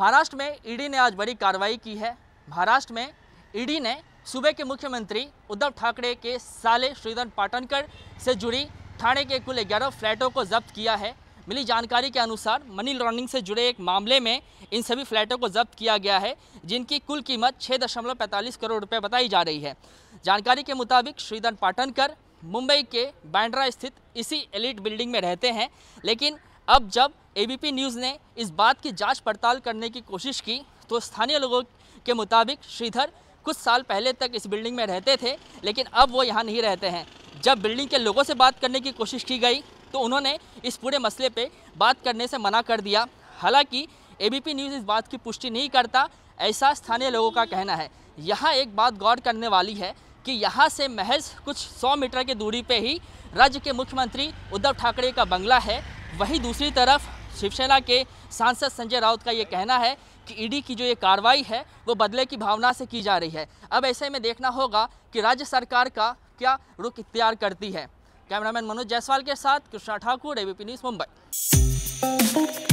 महाराष्ट्र में ईडी ने आज बड़ी कार्रवाई की है महाराष्ट्र में ईडी ने सूबे के मुख्यमंत्री उद्धव ठाकरे के साले श्रीधर पाटनकर से जुड़ी थाने के कुल ग्यारह फ्लैटों को जब्त किया है मिली जानकारी के अनुसार मनी लॉन्ड्रिंग से जुड़े एक मामले में इन सभी फ्लैटों को जब्त किया गया है जिनकी कुल कीमत पैंतालीस करोड़ रुपए बताई जा रही है जानकारी के मुताबिक श्रीधर पाटनकर मुंबई के बांड्रा स्थित इसी एलिट बिल्डिंग में रहते हैं लेकिन अब जब एबीपी न्यूज़ ने इस बात की जांच पड़ताल करने की कोशिश की तो स्थानीय लोगों के मुताबिक श्रीधर कुछ साल पहले तक इस बिल्डिंग में रहते थे लेकिन अब वो यहाँ नहीं रहते हैं जब बिल्डिंग के लोगों से बात करने की कोशिश की गई तो उन्होंने इस पूरे मसले पर बात करने से मना कर दिया बी पी न्यूज़ इस बात की पुष्टि नहीं करता ऐसा स्थानीय लोगों का कहना है यहाँ एक बात गौर करने वाली है कि यहाँ से महज कुछ 100 मीटर की दूरी पे ही राज्य के मुख्यमंत्री उद्धव ठाकरे का बंगला है वहीं दूसरी तरफ शिवसेना के सांसद संजय राउत का ये कहना है कि ईडी की जो ये कार्रवाई है वो बदले की भावना से की जा रही है अब ऐसे में देखना होगा कि राज्य सरकार का क्या रुख इख्तियार करती है कैमरामैन मनोज जायसवाल के साथ कृष्णा ठाकुर एबीपी न्यूज़ मुंबई